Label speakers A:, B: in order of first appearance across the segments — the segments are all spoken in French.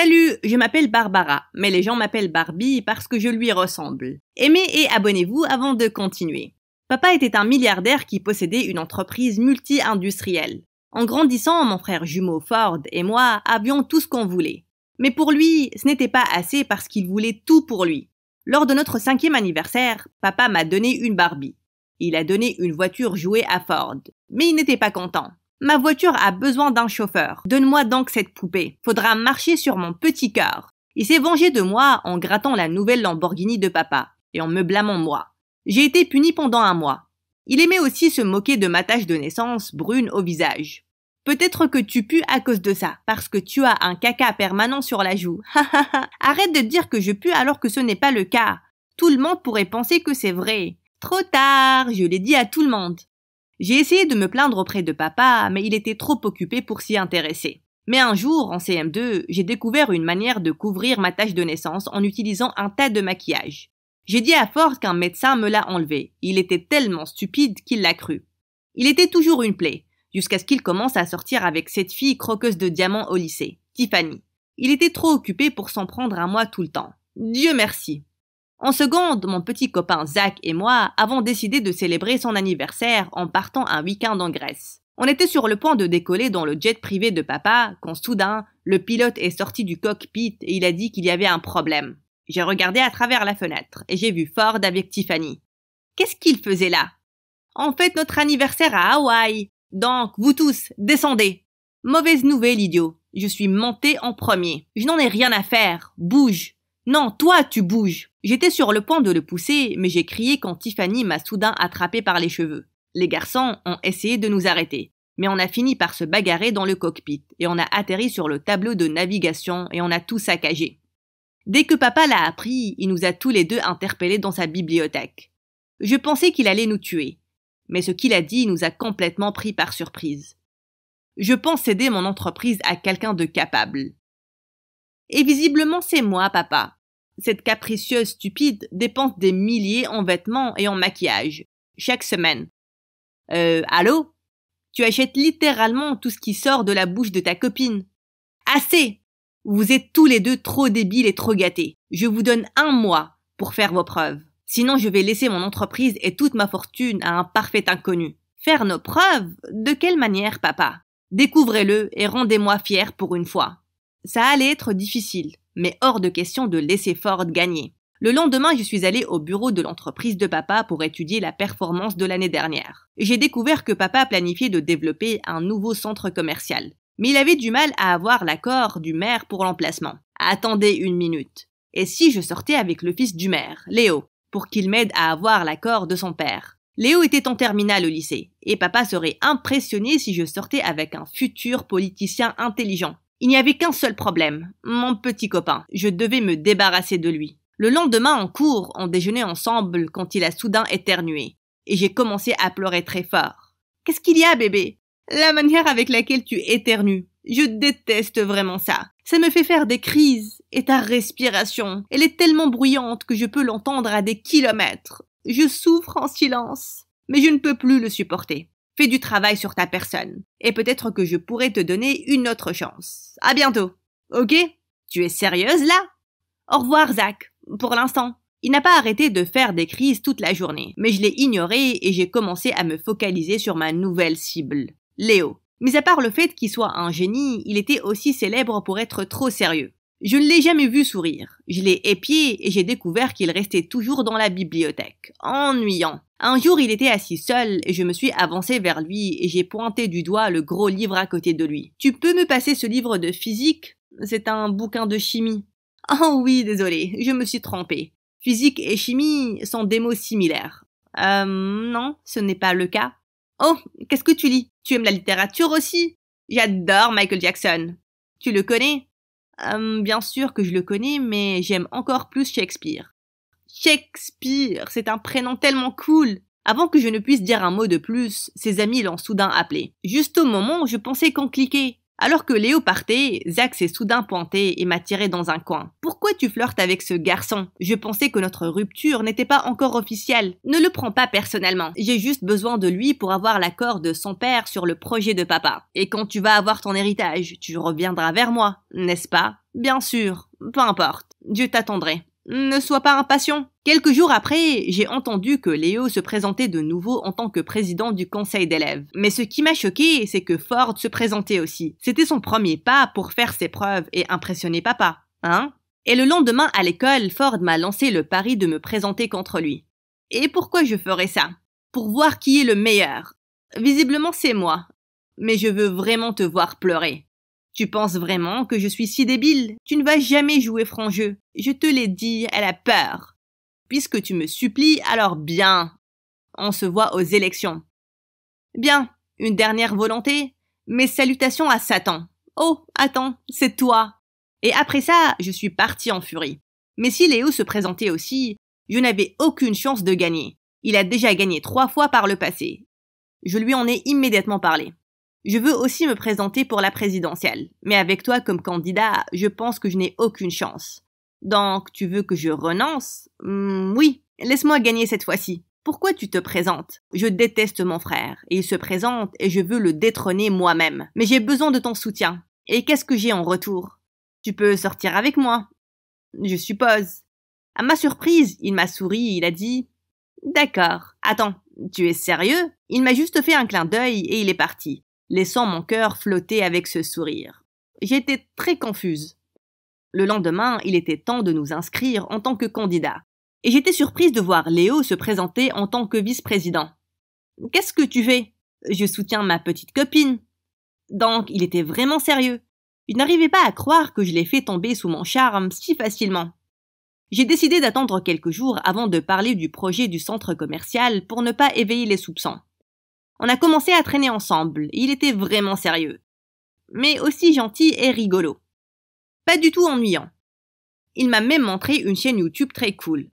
A: Salut, je m'appelle Barbara, mais les gens m'appellent Barbie parce que je lui ressemble. Aimez et abonnez-vous avant de continuer. Papa était un milliardaire qui possédait une entreprise multi-industrielle. En grandissant, mon frère jumeau Ford et moi avions tout ce qu'on voulait. Mais pour lui, ce n'était pas assez parce qu'il voulait tout pour lui. Lors de notre cinquième anniversaire, papa m'a donné une Barbie. Il a donné une voiture jouée à Ford. Mais il n'était pas content. Ma voiture a besoin d'un chauffeur. Donne-moi donc cette poupée. Faudra marcher sur mon petit cœur. Il s'est vengé de moi en grattant la nouvelle Lamborghini de papa et en me blâmant moi. J'ai été puni pendant un mois. Il aimait aussi se moquer de ma tache de naissance brune au visage. Peut-être que tu pues à cause de ça, parce que tu as un caca permanent sur la joue. Arrête de dire que je pue alors que ce n'est pas le cas. Tout le monde pourrait penser que c'est vrai. Trop tard, je l'ai dit à tout le monde. J'ai essayé de me plaindre auprès de papa, mais il était trop occupé pour s'y intéresser. Mais un jour, en CM2, j'ai découvert une manière de couvrir ma tache de naissance en utilisant un tas de maquillage. J'ai dit à force qu'un médecin me l'a enlevé. Il était tellement stupide qu'il l'a cru. Il était toujours une plaie, jusqu'à ce qu'il commence à sortir avec cette fille croqueuse de diamants au lycée, Tiffany. Il était trop occupé pour s'en prendre à moi tout le temps. Dieu merci. En seconde, mon petit copain Zach et moi avons décidé de célébrer son anniversaire en partant un week-end en Grèce. On était sur le point de décoller dans le jet privé de papa quand soudain, le pilote est sorti du cockpit et il a dit qu'il y avait un problème. J'ai regardé à travers la fenêtre et j'ai vu Ford avec Tiffany. Qu'est-ce qu'il faisait là On fête notre anniversaire à Hawaï. Donc, vous tous, descendez. Mauvaise nouvelle, idiot. Je suis monté en premier. Je n'en ai rien à faire. Bouge. Non, toi, tu bouges. J'étais sur le point de le pousser, mais j'ai crié quand Tiffany m'a soudain attrapé par les cheveux. Les garçons ont essayé de nous arrêter, mais on a fini par se bagarrer dans le cockpit, et on a atterri sur le tableau de navigation et on a tout saccagé. Dès que papa l'a appris, il nous a tous les deux interpellés dans sa bibliothèque. Je pensais qu'il allait nous tuer, mais ce qu'il a dit nous a complètement pris par surprise. Je pense céder mon entreprise à quelqu'un de capable. Et visiblement c'est moi, papa, cette capricieuse stupide dépense des milliers en vêtements et en maquillage, chaque semaine. Euh, allô Tu achètes littéralement tout ce qui sort de la bouche de ta copine. Assez Vous êtes tous les deux trop débiles et trop gâtés. Je vous donne un mois pour faire vos preuves. Sinon, je vais laisser mon entreprise et toute ma fortune à un parfait inconnu. Faire nos preuves De quelle manière, papa Découvrez-le et rendez-moi fier pour une fois. Ça allait être difficile mais hors de question de laisser Ford gagner. Le lendemain, je suis allé au bureau de l'entreprise de papa pour étudier la performance de l'année dernière. J'ai découvert que papa planifiait de développer un nouveau centre commercial. Mais il avait du mal à avoir l'accord du maire pour l'emplacement. Attendez une minute. Et si je sortais avec le fils du maire, Léo, pour qu'il m'aide à avoir l'accord de son père Léo était en terminale au lycée, et papa serait impressionné si je sortais avec un futur politicien intelligent. Il n'y avait qu'un seul problème, mon petit copain. Je devais me débarrasser de lui. Le lendemain, en cours, on déjeunait ensemble quand il a soudain éternué, et j'ai commencé à pleurer très fort. Qu'est-ce qu'il y a, bébé La manière avec laquelle tu éternues. Je déteste vraiment ça. Ça me fait faire des crises, et ta respiration, elle est tellement bruyante que je peux l'entendre à des kilomètres. Je souffre en silence, mais je ne peux plus le supporter. Fais du travail sur ta personne. Et peut-être que je pourrais te donner une autre chance. À bientôt. Ok? Tu es sérieuse là? Au revoir, Zach. Pour l'instant. Il n'a pas arrêté de faire des crises toute la journée, mais je l'ai ignoré et j'ai commencé à me focaliser sur ma nouvelle cible, Léo. Mais à part le fait qu'il soit un génie, il était aussi célèbre pour être trop sérieux. Je ne l'ai jamais vu sourire. Je l'ai épié et j'ai découvert qu'il restait toujours dans la bibliothèque, ennuyant. Un jour, il était assis seul et je me suis avancé vers lui et j'ai pointé du doigt le gros livre à côté de lui. Tu peux me passer ce livre de physique C'est un bouquin de chimie. Oh oui, désolé, je me suis trompé. Physique et chimie sont des mots similaires. Euh, non, ce n'est pas le cas. Oh, qu'est-ce que tu lis Tu aimes la littérature aussi J'adore Michael Jackson. Tu le connais bien sûr que je le connais, mais j'aime encore plus Shakespeare. Shakespeare, c'est un prénom tellement cool. Avant que je ne puisse dire un mot de plus, ses amis l'ont soudain appelé. Juste au moment où je pensais qu'on cliquait. Alors que Léo partait, Zach s'est soudain pointé et m'a tiré dans un coin. Pourquoi tu flirtes avec ce garçon Je pensais que notre rupture n'était pas encore officielle. Ne le prends pas personnellement. J'ai juste besoin de lui pour avoir l'accord de son père sur le projet de papa. Et quand tu vas avoir ton héritage, tu reviendras vers moi, n'est-ce pas Bien sûr, peu importe. Dieu t'attendrai. Ne sois pas impatient. Quelques jours après, j'ai entendu que Léo se présentait de nouveau en tant que président du conseil d'élèves. Mais ce qui m'a choqué, c'est que Ford se présentait aussi. C'était son premier pas pour faire ses preuves et impressionner papa. Hein Et le lendemain à l'école, Ford m'a lancé le pari de me présenter contre lui. Et pourquoi je ferais ça Pour voir qui est le meilleur. Visiblement, c'est moi. Mais je veux vraiment te voir pleurer. Tu penses vraiment que je suis si débile Tu ne vas jamais jouer franc jeu. Je te l'ai dit, elle a peur. Puisque tu me supplies, alors bien. On se voit aux élections. Bien, une dernière volonté. Mes salutations à Satan. Oh, attends, c'est toi. Et après ça, je suis parti en furie. Mais si Léo se présentait aussi, je n'avais aucune chance de gagner. Il a déjà gagné trois fois par le passé. Je lui en ai immédiatement parlé. Je veux aussi me présenter pour la présidentielle, mais avec toi comme candidat, je pense que je n'ai aucune chance. Donc, tu veux que je renonce hmm, Oui, laisse-moi gagner cette fois-ci. Pourquoi tu te présentes Je déteste mon frère, et il se présente, et je veux le détrôner moi-même. Mais j'ai besoin de ton soutien. Et qu'est-ce que j'ai en retour Tu peux sortir avec moi Je suppose. À ma surprise, il m'a souri il a dit D'accord. Attends, tu es sérieux Il m'a juste fait un clin d'œil et il est parti laissant mon cœur flotter avec ce sourire. J'étais très confuse. Le lendemain, il était temps de nous inscrire en tant que candidat, et j'étais surprise de voir Léo se présenter en tant que vice-président. Qu'est-ce que tu fais Je soutiens ma petite copine. Donc, il était vraiment sérieux. Il n'arrivait pas à croire que je l'ai fait tomber sous mon charme si facilement. J'ai décidé d'attendre quelques jours avant de parler du projet du centre commercial pour ne pas éveiller les soupçons. On a commencé à traîner ensemble, il était vraiment sérieux. Mais aussi gentil et rigolo. Pas du tout ennuyant. Il m'a même montré une chaîne YouTube très cool.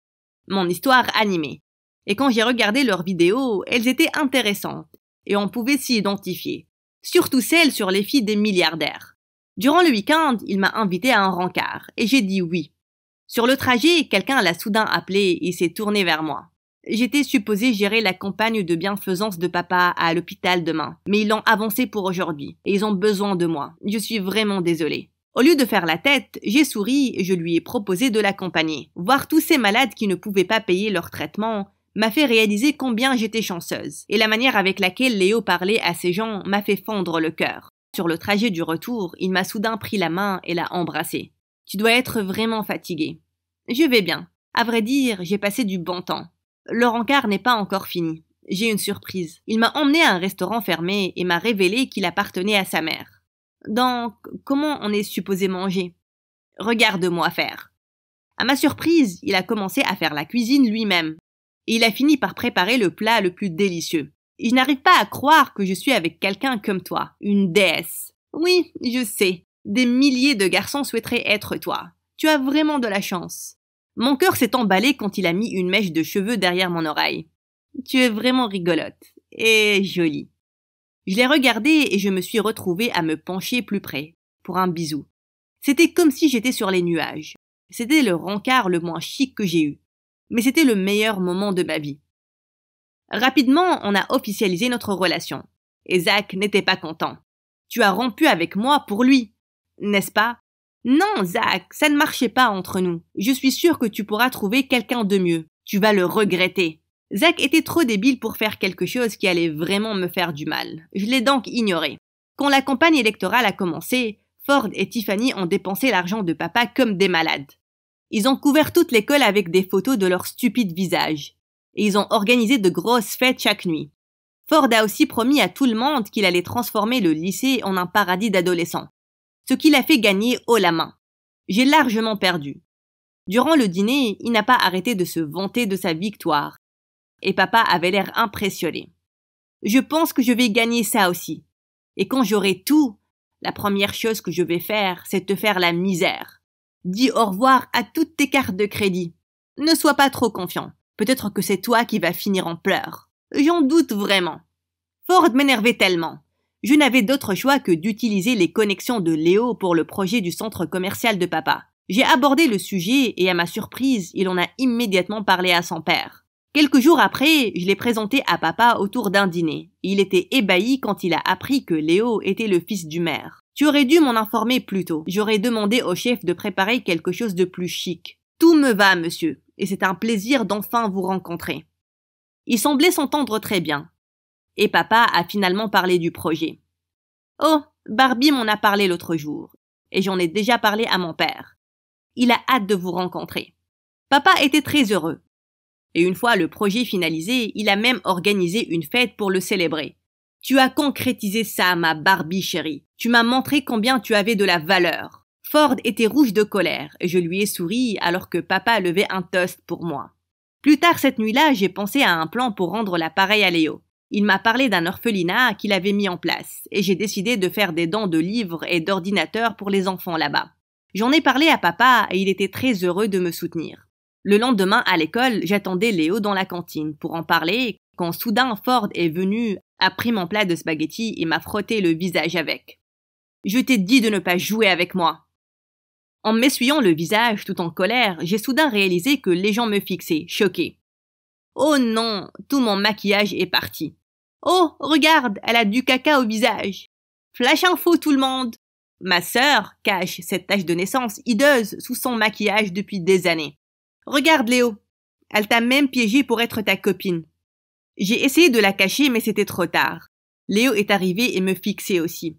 A: Mon histoire animée. Et quand j'ai regardé leurs vidéos, elles étaient intéressantes, et on pouvait s'y identifier. Surtout celles sur les filles des milliardaires. Durant le week-end, il m'a invité à un rencard, et j'ai dit oui. Sur le trajet, quelqu'un l'a soudain appelé et s'est tourné vers moi. J'étais supposée gérer la campagne de bienfaisance de papa à l'hôpital demain, mais ils l'ont avancé pour aujourd'hui, et ils ont besoin de moi. Je suis vraiment désolée. Au lieu de faire la tête, j'ai souri et je lui ai proposé de l'accompagner. Voir tous ces malades qui ne pouvaient pas payer leur traitement m'a fait réaliser combien j'étais chanceuse, et la manière avec laquelle Léo parlait à ces gens m'a fait fondre le cœur. Sur le trajet du retour, il m'a soudain pris la main et l'a embrassée. Tu dois être vraiment fatiguée. Je vais bien. À vrai dire, j'ai passé du bon temps le rencard n'est pas encore fini. J'ai une surprise. Il m'a emmené à un restaurant fermé et m'a révélé qu'il appartenait à sa mère. Donc, comment on est supposé manger Regarde-moi faire. À ma surprise, il a commencé à faire la cuisine lui-même. Et il a fini par préparer le plat le plus délicieux. Je n'arrive pas à croire que je suis avec quelqu'un comme toi, une déesse. Oui, je sais. Des milliers de garçons souhaiteraient être toi. Tu as vraiment de la chance. Mon cœur s'est emballé quand il a mis une mèche de cheveux derrière mon oreille. Tu es vraiment rigolote et jolie. Je l'ai regardé et je me suis retrouvée à me pencher plus près, pour un bisou. C'était comme si j'étais sur les nuages. C'était le rencard le moins chic que j'ai eu. Mais c'était le meilleur moment de ma vie. Rapidement, on a officialisé notre relation. Et Zach n'était pas content. Tu as rompu avec moi pour lui, n'est-ce pas non, Zach, ça ne marchait pas entre nous. Je suis sûre que tu pourras trouver quelqu'un de mieux. Tu vas le regretter. Zach était trop débile pour faire quelque chose qui allait vraiment me faire du mal. Je l'ai donc ignoré. Quand la campagne électorale a commencé, Ford et Tiffany ont dépensé l'argent de papa comme des malades. Ils ont couvert toute l'école avec des photos de leurs stupides visages. Et ils ont organisé de grosses fêtes chaque nuit. Ford a aussi promis à tout le monde qu'il allait transformer le lycée en un paradis d'adolescents ce qui l'a fait gagner haut la main. J'ai largement perdu. Durant le dîner, il n'a pas arrêté de se vanter de sa victoire. Et papa avait l'air impressionné. Je pense que je vais gagner ça aussi. Et quand j'aurai tout, la première chose que je vais faire, c'est te faire la misère. Dis au revoir à toutes tes cartes de crédit. Ne sois pas trop confiant. Peut-être que c'est toi qui vas finir en pleurs. J'en doute vraiment. Ford m'énervait tellement. Je n'avais d'autre choix que d'utiliser les connexions de Léo pour le projet du centre commercial de papa. J'ai abordé le sujet et à ma surprise, il en a immédiatement parlé à son père. Quelques jours après, je l'ai présenté à papa autour d'un dîner. Il était ébahi quand il a appris que Léo était le fils du maire. Tu aurais dû m'en informer plus tôt. J'aurais demandé au chef de préparer quelque chose de plus chic. Tout me va, monsieur, et c'est un plaisir d'enfin vous rencontrer. Il semblait s'entendre très bien. Et papa a finalement parlé du projet. Oh, Barbie m'en a parlé l'autre jour, et j'en ai déjà parlé à mon père. Il a hâte de vous rencontrer. Papa était très heureux. Et une fois le projet finalisé, il a même organisé une fête pour le célébrer. Tu as concrétisé ça, ma Barbie chérie. Tu m'as montré combien tu avais de la valeur. Ford était rouge de colère, et je lui ai souri alors que papa levait un toast pour moi. Plus tard cette nuit-là, j'ai pensé à un plan pour rendre l'appareil à Léo. Il m'a parlé d'un orphelinat qu'il avait mis en place, et j'ai décidé de faire des dons de livres et d'ordinateurs pour les enfants là-bas. J'en ai parlé à papa et il était très heureux de me soutenir. Le lendemain à l'école, j'attendais Léo dans la cantine pour en parler quand soudain Ford est venu, a pris mon plat de spaghettis et m'a frotté le visage avec. Je t'ai dit de ne pas jouer avec moi. En m'essuyant le visage tout en colère, j'ai soudain réalisé que les gens me fixaient, choqués. Oh non, tout mon maquillage est parti. Oh, regarde, elle a du caca au visage. Flash info tout le monde. Ma sœur cache cette tache de naissance hideuse sous son maquillage depuis des années. Regarde Léo, elle t'a même piégé pour être ta copine. J'ai essayé de la cacher mais c'était trop tard. Léo est arrivé et me fixait aussi.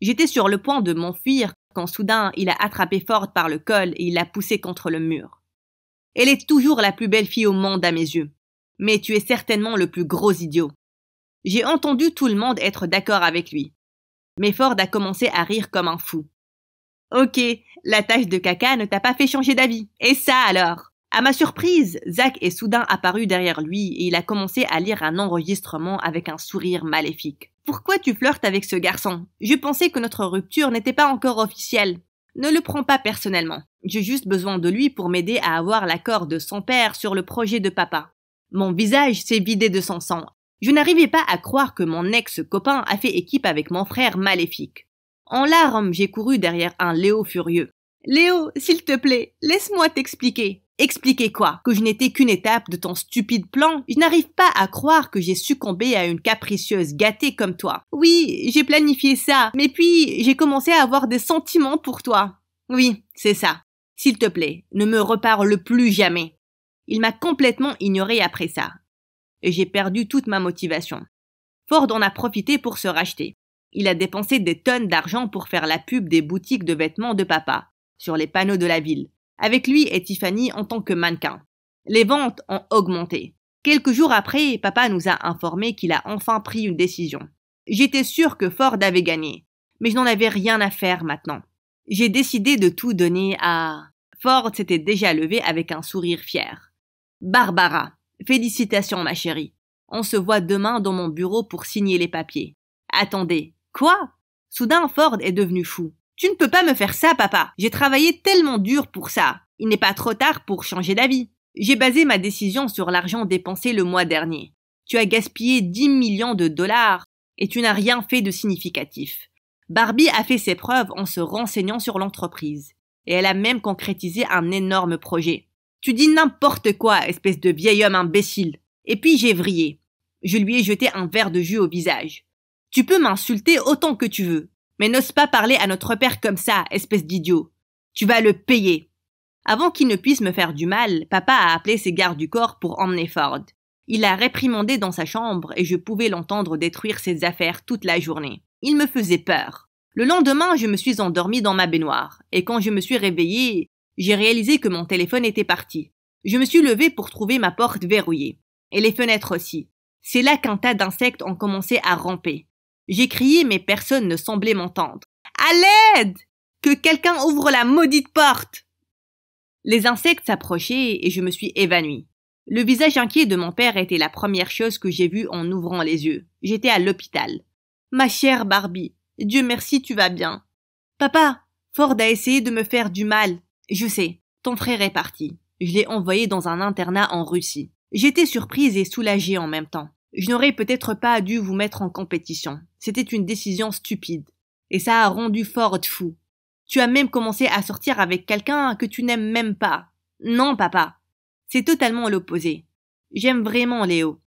A: J'étais sur le point de m'enfuir quand soudain il a attrapé Ford par le col et il l'a poussé contre le mur. Elle est toujours la plus belle fille au monde à mes yeux. Mais tu es certainement le plus gros idiot. J'ai entendu tout le monde être d'accord avec lui. Mais Ford a commencé à rire comme un fou. Ok, la tâche de caca ne t'a pas fait changer d'avis. Et ça alors À ma surprise, Zach est soudain apparu derrière lui et il a commencé à lire un enregistrement avec un sourire maléfique. Pourquoi tu flirtes avec ce garçon Je pensais que notre rupture n'était pas encore officielle. Ne le prends pas personnellement. J'ai juste besoin de lui pour m'aider à avoir l'accord de son père sur le projet de papa. Mon visage s'est vidé de son sang je n'arrivais pas à croire que mon ex-copain a fait équipe avec mon frère maléfique. En larmes, j'ai couru derrière un Léo furieux. Léo, s'il te plaît, laisse-moi t'expliquer. Expliquer quoi Que je n'étais qu'une étape de ton stupide plan Je n'arrive pas à croire que j'ai succombé à une capricieuse gâtée comme toi. Oui, j'ai planifié ça, mais puis j'ai commencé à avoir des sentiments pour toi. Oui, c'est ça. S'il te plaît, ne me reparle plus jamais. Il m'a complètement ignoré après ça et j'ai perdu toute ma motivation. Ford en a profité pour se racheter. Il a dépensé des tonnes d'argent pour faire la pub des boutiques de vêtements de papa, sur les panneaux de la ville, avec lui et Tiffany en tant que mannequin. Les ventes ont augmenté. Quelques jours après, papa nous a informé qu'il a enfin pris une décision. J'étais sûre que Ford avait gagné, mais je n'en avais rien à faire maintenant. J'ai décidé de tout donner à... Ford s'était déjà levé avec un sourire fier. Barbara, Félicitations, ma chérie. On se voit demain dans mon bureau pour signer les papiers. Attendez. Quoi? Soudain, Ford est devenu fou. Tu ne peux pas me faire ça, papa. J'ai travaillé tellement dur pour ça. Il n'est pas trop tard pour changer d'avis. J'ai basé ma décision sur l'argent dépensé le mois dernier. Tu as gaspillé 10 millions de dollars et tu n'as rien fait de significatif. Barbie a fait ses preuves en se renseignant sur l'entreprise et elle a même concrétisé un énorme projet. Tu dis n'importe quoi, espèce de vieil homme imbécile. Et puis j'ai vrillé. Je lui ai jeté un verre de jus au visage. Tu peux m'insulter autant que tu veux, mais n'ose pas parler à notre père comme ça, espèce d'idiot. Tu vas le payer. Avant qu'il ne puisse me faire du mal, papa a appelé ses gardes du corps pour emmener Ford. Il l'a réprimandé dans sa chambre et je pouvais l'entendre détruire ses affaires toute la journée. Il me faisait peur. Le lendemain, je me suis endormi dans ma baignoire, et quand je me suis réveillée, j'ai réalisé que mon téléphone était parti. Je me suis levée pour trouver ma porte verrouillée. Et les fenêtres aussi. C'est là qu'un tas d'insectes ont commencé à ramper. J'ai crié, mais personne ne semblait m'entendre. À l'aide! Que quelqu'un ouvre la maudite porte! Les insectes s'approchaient et je me suis évanouie. Le visage inquiet de mon père était la première chose que j'ai vue en ouvrant les yeux. J'étais à l'hôpital. Ma chère Barbie, Dieu merci, tu vas bien. Papa, Ford a essayé de me faire du mal. Je sais, ton frère est parti. Je l'ai envoyé dans un internat en Russie. J'étais surprise et soulagée en même temps. Je n'aurais peut-être pas dû vous mettre en compétition. C'était une décision stupide. Et ça a rendu Ford fou. Tu as même commencé à sortir avec quelqu'un que tu n'aimes même pas. Non, papa. C'est totalement l'opposé. J'aime vraiment Léo.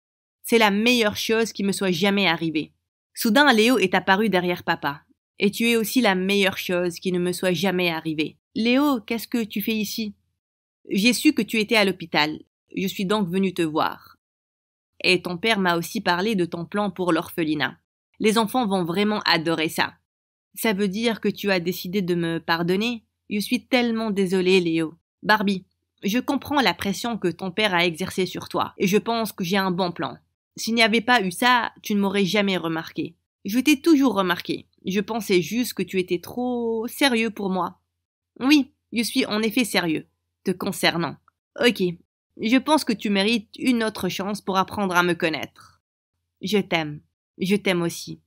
A: C'est la meilleure chose qui me soit jamais arrivée. Soudain, Léo est apparu derrière papa. Et tu es aussi la meilleure chose qui ne me soit jamais arrivée. Léo, qu'est-ce que tu fais ici J'ai su que tu étais à l'hôpital. Je suis donc venu te voir. Et ton père m'a aussi parlé de ton plan pour l'orphelinat. Les enfants vont vraiment adorer ça. Ça veut dire que tu as décidé de me pardonner Je suis tellement désolée, Léo. Barbie, je comprends la pression que ton père a exercée sur toi, et je pense que j'ai un bon plan. S'il n'y avait pas eu ça, tu ne m'aurais jamais remarqué. Je t'ai toujours remarqué. Je pensais juste que tu étais trop sérieux pour moi. Oui, je suis en effet sérieux. Te concernant. Ok, je pense que tu mérites une autre chance pour apprendre à me connaître. Je t'aime. Je t'aime aussi.